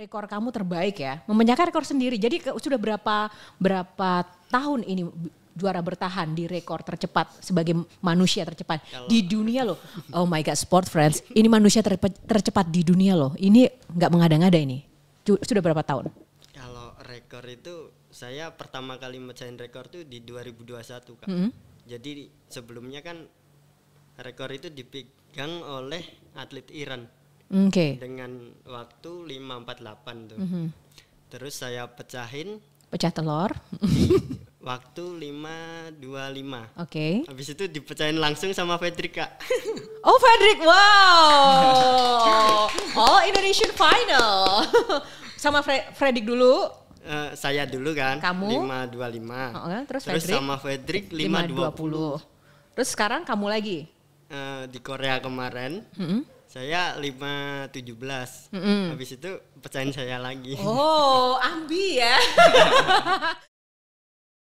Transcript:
rekor kamu terbaik ya, memecahkan rekor sendiri. Jadi sudah berapa berapa tahun ini juara bertahan di rekor tercepat sebagai manusia tercepat Kalau. di dunia loh. Oh my god, sport friends, ini manusia ter, tercepat di dunia loh. Ini nggak mengada-ngada ini. Sudah berapa tahun? Kalau rekor itu saya pertama kali mecahin rekor itu di 2021 kak. Mm -hmm. Jadi sebelumnya kan rekor itu dipegang oleh atlet Iran okay. dengan waktu 5.48 tuh. Mm -hmm. Terus saya pecahin pecah telur waktu 5.25. Oke. Okay. Habis itu dipecahin langsung sama Fedrik Kak. oh, Fedrik. Wow. All Indonesian Final. sama Fre Fredrik dulu. Uh, saya dulu kan. Kamu 525. Oh, okay. Terus, Terus Fredrik, sama Fredrik 520. 520. Terus sekarang kamu lagi. Uh, di Korea kemarin. Mm -hmm saya 517. Mm -hmm. Habis itu pecahin saya lagi. Oh, ambi ya.